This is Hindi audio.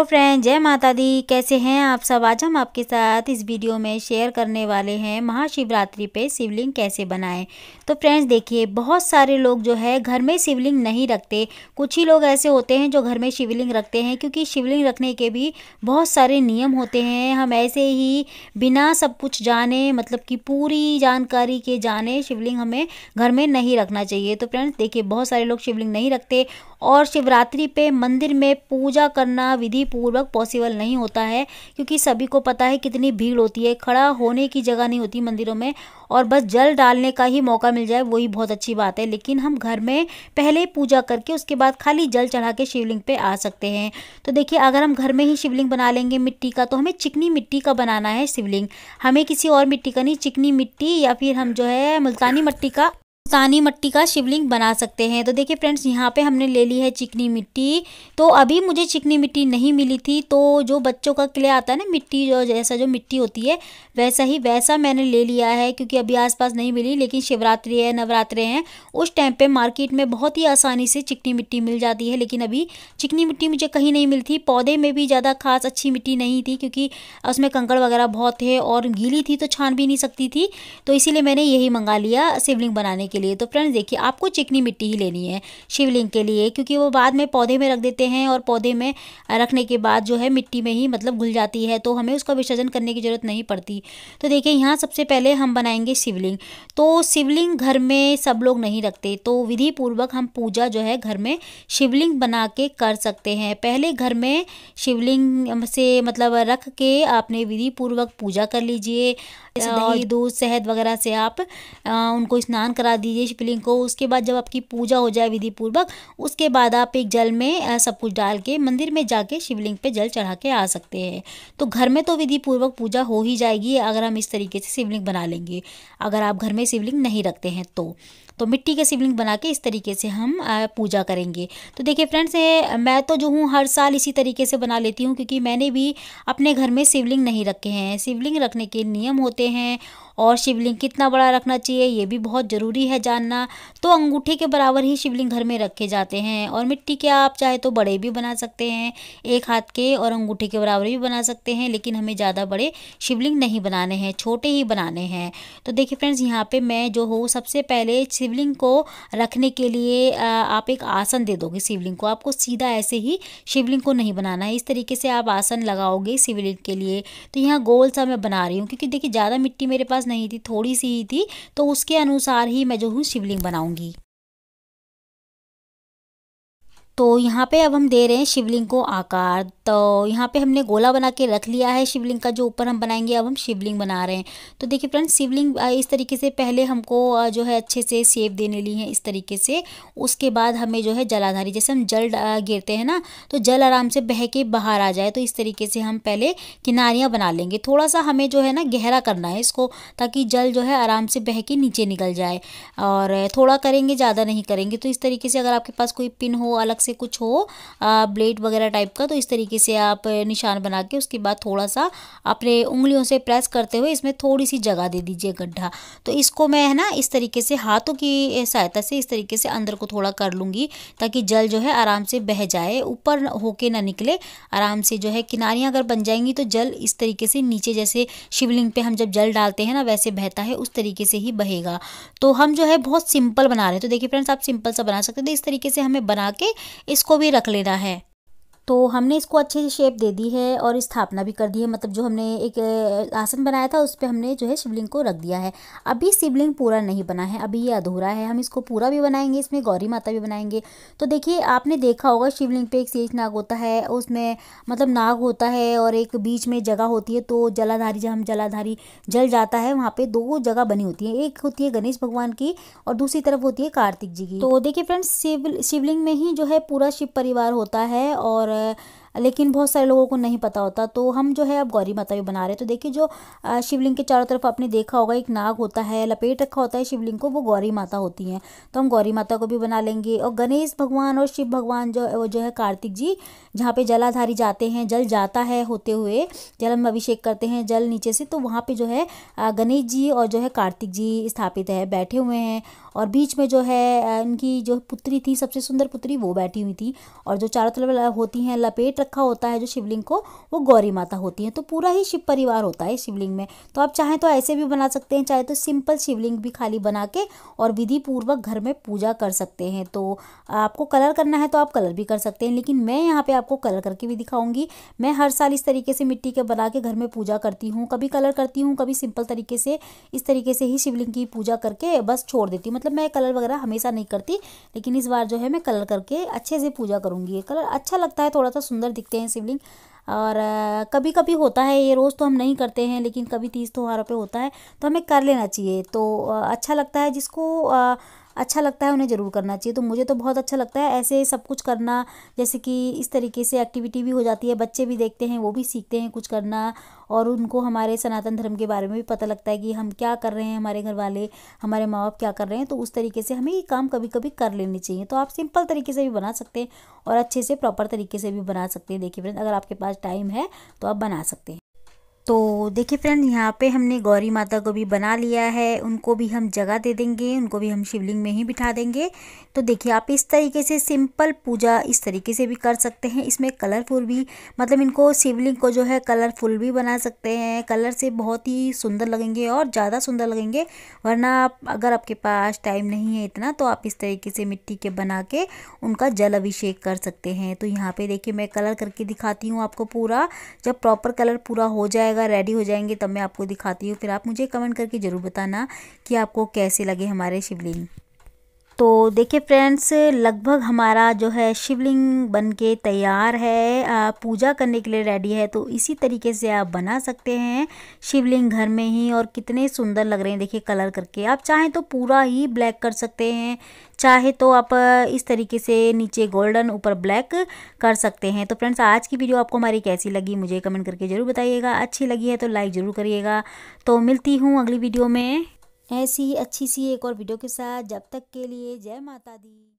हेलो फ्रेंड जय माता दी कैसे हैं आप सब आज हम आपके साथ इस वीडियो में शेयर करने वाले हैं महाशिवरात्रि पे शिवलिंग कैसे बनाएं तो फ्रेंड्स देखिए बहुत सारे लोग जो है घर में शिवलिंग नहीं रखते कुछ ही लोग ऐसे होते हैं जो घर में शिवलिंग रखते हैं क्योंकि शिवलिंग रखने के भी बहुत सारे नियम होते हैं हम ऐसे ही बिना सब कुछ जाने मतलब कि पूरी जानकारी के जाने शिवलिंग हमें घर में नहीं रखना चाहिए तो फ्रेंड्स देखिए बहुत सारे लोग शिवलिंग नहीं रखते और शिवरात्रि पे मंदिर में पूजा करना विधि पूर्वक पॉसिबल नहीं होता है क्योंकि सभी को पता है कितनी भीड़ होती है खड़ा होने की जगह नहीं होती मंदिरों में और बस जल डालने का ही मौका मिल जाए वही बहुत अच्छी बात है लेकिन हम घर में पहले पूजा करके उसके बाद खाली जल चढ़ा के शिवलिंग पे आ सकते हैं तो देखिए अगर हम घर में ही शिवलिंग बना लेंगे मिट्टी का तो हमें चिकनी मिट्टी का बनाना है शिवलिंग हमें किसी और मिट्टी का नहीं चिकनी मिट्टी या फिर हम जो है मुल्तानी मिट्टी का सानी मिट्टी का शिवलिंग बना सकते हैं तो देखिए फ्रेंड्स यहाँ पे हमने ले ली है चिकनी मिट्टी तो अभी मुझे चिकनी मिट्टी नहीं मिली थी तो जो बच्चों का क्ले आता है ना मिट्टी जो जैसा जो मिट्टी होती है वैसा ही वैसा मैंने ले लिया है क्योंकि अभी आसपास नहीं मिली लेकिन शिवरात्रि है नवरात्रे हैं उस टाइम पर मार्केट में बहुत ही आसानी से चिकनी मिट्टी मिल जाती है लेकिन अभी चिकनी मिट्टी मुझे कहीं नहीं मिलती पौधे में भी ज़्यादा खास अच्छी मिट्टी नहीं थी क्योंकि उसमें कंकड़ वगैरह बहुत थे और गीली थी तो छान भी नहीं सकती थी तो इसीलिए मैंने यही मंगा लिया शिवलिंग बनाने के लिए तो फ्रेंड्स देखिए आपको चिकनी मिट्टी ही लेनी है शिवलिंग के लिए क्योंकि वो बाद में पौधे में रख देते हैं और पौधे में रखने के बाद जो है मिट्टी में ही मतलब घुल जाती है तो हमें उसका विसर्जन करने की ज़रूरत नहीं पड़ती तो देखिए यहाँ सबसे पहले हम बनाएंगे शिवलिंग तो शिवलिंग घर में सब लोग नहीं रखते तो विधि पूर्वक हम पूजा जो है घर में शिवलिंग बना के कर सकते हैं पहले घर में शिवलिंग से मतलब रख के आपने विधि पूर्वक पूजा कर लीजिए दही दूध शहद वगैरह से आप आ, उनको स्नान करा दीजिए दीजिए शिवलिंग को उसके बाद जब आपकी पूजा हो जाए विधि पूर्वक उसके बाद आप एक जल में सब कुछ डाल के मंदिर में जाके शिवलिंग पे जल चढ़ा के आ सकते हैं तो घर में तो विधि पूर्वक पूजा हो ही जाएगी अगर हम इस तरीके से शिवलिंग बना लेंगे अगर आप घर में शिवलिंग नहीं रखते हैं तो तो मिट्टी के शिवलिंग बना के इस तरीके से हम पूजा करेंगे तो देखिए फ्रेंड्स मैं तो जो हूँ हर साल इसी तरीके से बना लेती हूँ क्योंकि मैंने भी अपने घर में शिवलिंग नहीं रखे हैं शिवलिंग रखने के नियम होते हैं और शिवलिंग कितना बड़ा रखना चाहिए ये भी बहुत ज़रूरी है जानना तो अंगूठे के बराबर ही शिवलिंग घर में रखे जाते हैं और मिट्टी के आप चाहे तो बड़े भी बना सकते हैं एक हाथ के और अंगूठे के बराबर भी बना सकते हैं लेकिन हमें ज़्यादा बड़े शिवलिंग नहीं बनाने हैं छोटे ही बनाने हैं तो देखिए फ्रेंड्स यहाँ पर मैं जो हूँ सबसे पहले शिवलिंग को रखने के लिए आप एक आसन दे दोगे शिवलिंग को आपको सीधा ऐसे ही शिवलिंग को नहीं बनाना है इस तरीके से आप आसन लगाओगे शिवलिंग के लिए तो यहाँ गोल सा मैं बना रही हूँ क्योंकि देखिए ज़्यादा मिट्टी मेरे पास नहीं थी थोड़ी सी ही थी तो उसके अनुसार ही मैं जो हूँ शिवलिंग बनाऊंगी तो यहाँ पे अब हम दे रहे हैं शिवलिंग को आकार तो यहाँ पे हमने गोला बना के रख लिया है शिवलिंग का जो ऊपर हम बनाएंगे अब हम शिवलिंग बना रहे हैं तो देखिए फ्रेंड्स शिवलिंग इस तरीके से पहले हमको जो है अच्छे से सेब देने ली है इस तरीके से उसके बाद हमें जो है जलाधारी जैसे हम जल गिरते हैं ना तो जल आराम से बह के बाहर आ जाए तो इस तरीके से हम पहले किनारियाँ बना लेंगे थोड़ा सा हमें जो है ना गहरा करना है इसको ताकि जल जो है आराम से बह के नीचे निकल जाए और थोड़ा करेंगे ज़्यादा नहीं करेंगे तो इस तरीके से अगर आपके पास कोई पिन हो अलग से से कुछ हो ब्लेड वगैरह टाइप का तो इस तरीके से आप निशान बना के उसके बाद थोड़ा सा अपने उंगलियों से प्रेस करते हुए इसमें थोड़ी सी जगह दे दीजिए गड्ढा तो इसको मैं है ना इस तरीके से हाथों की सहायता से इस तरीके से अंदर को थोड़ा कर लूँगी ताकि जल जो है आराम से बह जाए ऊपर होके ना निकले आराम से जो है किनारियाँ अगर बन जाएंगी तो जल इस तरीके से नीचे जैसे शिवलिंग पे हम जब जल डालते हैं ना वैसे बहता है उस तरीके से ही बहेगा तो हम जो है बहुत सिंपल बना रहे हैं तो देखिए फ्रेंड्स आप सिंपल सा बना सकते हैं तो इस तरीके से हमें बना के इसको भी रख लेना है तो हमने इसको अच्छे से शेप दे दी है और स्थापना भी कर दी है मतलब जो हमने एक आसन बनाया था उस पर हमने जो है शिवलिंग को रख दिया है अभी शिवलिंग पूरा नहीं बना है अभी ये अधूरा है हम इसको पूरा भी बनाएंगे इसमें गौरी माता भी बनाएंगे तो देखिए आपने देखा होगा शिवलिंग पे एक शेष नाग होता है उसमें मतलब नाग होता है और एक बीच में जगह होती है तो जलाधारी जहाँ जलाधारी जल जाता है वहाँ पर दो जगह बनी होती है एक होती है गणेश भगवान की और दूसरी तरफ होती है कार्तिक जी की तो देखिए फ्रेंड्स शिव शिवलिंग में ही जो है पूरा शिव परिवार होता है और uh, लेकिन बहुत सारे लोगों को नहीं पता होता तो हम जो है अब गौरी माता भी बना रहे हैं तो देखिए जो शिवलिंग के चारों तरफ आपने देखा होगा एक नाग होता है लपेट रखा होता है शिवलिंग को वो गौरी माता होती हैं तो हम गौरी माता को भी बना लेंगे और गणेश भगवान और शिव भगवान जो वो जो है कार्तिक जी जहाँ पे जलाधारी जाते हैं जल जाता है होते हुए जल हम अभिषेक करते हैं जल नीचे से तो वहाँ पे जो है गणेश जी और जो है कार्तिक जी स्थापित है बैठे हुए हैं और बीच में जो है इनकी जो पुत्री थी सबसे सुंदर पुत्री वो बैठी हुई थी और जो चारों तरफ होती हैं लपेट रखा होता है जो शिवलिंग को वो गौरी माता होती है तो पूरा ही शिव परिवार होता है शिवलिंग में तो आप चाहें तो ऐसे भी बना सकते हैं चाहे तो सिंपल शिवलिंग भी खाली बना के और विधि पूर्वक घर में पूजा कर सकते हैं तो आपको कलर करना है तो आप कलर भी कर सकते हैं लेकिन मैं यहाँ पे आपको कलर करके भी दिखाऊंगी मैं हर साल इस तरीके से मिट्टी के बना के घर में पूजा करती हूँ कभी कलर करती हूँ कभी सिंपल तरीके से इस तरीके से ही शिवलिंग की पूजा करके बस छोड़ देती हूँ मतलब मैं कलर वगैरह हमेशा नहीं करती लेकिन इस बार जो है मैं कलर करके अच्छे से पूजा करूंगी कलर अच्छा लगता है थोड़ा सा सुंदर सुंदर दिखते हैं शिवलिंग और कभी कभी होता है ये रोज़ तो हम नहीं करते हैं लेकिन कभी तीज त्योहारों पे होता है तो हमें कर लेना चाहिए तो अच्छा लगता है जिसको अच्छा लगता है उन्हें ज़रूर करना चाहिए तो मुझे तो बहुत अच्छा लगता है ऐसे सब कुछ करना जैसे कि इस तरीके से एक्टिविटी भी हो जाती है बच्चे भी देखते हैं वो भी सीखते हैं कुछ करना और उनको हमारे सनातन धर्म के बारे में भी पता लगता है कि हम क्या कर रहे हैं हमारे घर वाले हमारे माँ बाप क्या कर रहे हैं तो उस तरीके से हमें ये काम कभी कभी कर लेने चाहिए तो आप सिंपल तरीके से भी बना सकते हैं और अच्छे से प्रॉपर तरीके से भी बना सकते हैं देखिए फ्रेंड अगर आपके पास पास टाइम है तो आप बना सकते हैं तो देखिए फ्रेंड यहाँ पे हमने गौरी माता को भी बना लिया है उनको भी हम जगह दे देंगे उनको भी हम शिवलिंग में ही बिठा देंगे तो देखिए आप इस तरीके से सिंपल पूजा इस तरीके से भी कर सकते हैं इसमें कलरफुल भी मतलब इनको शिवलिंग को जो है कलरफुल भी बना सकते हैं कलर से बहुत ही सुंदर लगेंगे और ज़्यादा सुंदर लगेंगे वरना आप अगर आपके पास टाइम नहीं है इतना तो आप इस तरीके से मिट्टी के बना के उनका जल अभिषेक कर सकते हैं तो यहाँ पर देखिए मैं कलर करके दिखाती हूँ आपको पूरा जब प्रॉपर कलर पूरा हो जाए जाएगा रेडी हो जाएंगे तब मैं आपको दिखाती हूँ फिर आप मुझे कमेंट करके ज़रूर बताना कि आपको कैसे लगे हमारे शिवलिंग तो देखिए फ्रेंड्स लगभग हमारा जो है शिवलिंग बन के तैयार है पूजा करने के लिए रेडी है तो इसी तरीके से आप बना सकते हैं शिवलिंग घर में ही और कितने सुंदर लग रहे हैं देखिए कलर करके आप चाहें तो पूरा ही ब्लैक कर सकते हैं चाहे तो आप इस तरीके से नीचे गोल्डन ऊपर ब्लैक कर सकते हैं तो फ्रेंड्स आज की वीडियो आपको हमारी कैसी लगी मुझे कमेंट करके ज़रूर बताइएगा अच्छी लगी है तो लाइक ज़रूर करिएगा तो मिलती हूँ अगली वीडियो में ऐसी ही अच्छी सी एक और वीडियो के साथ जब तक के लिए जय माता दी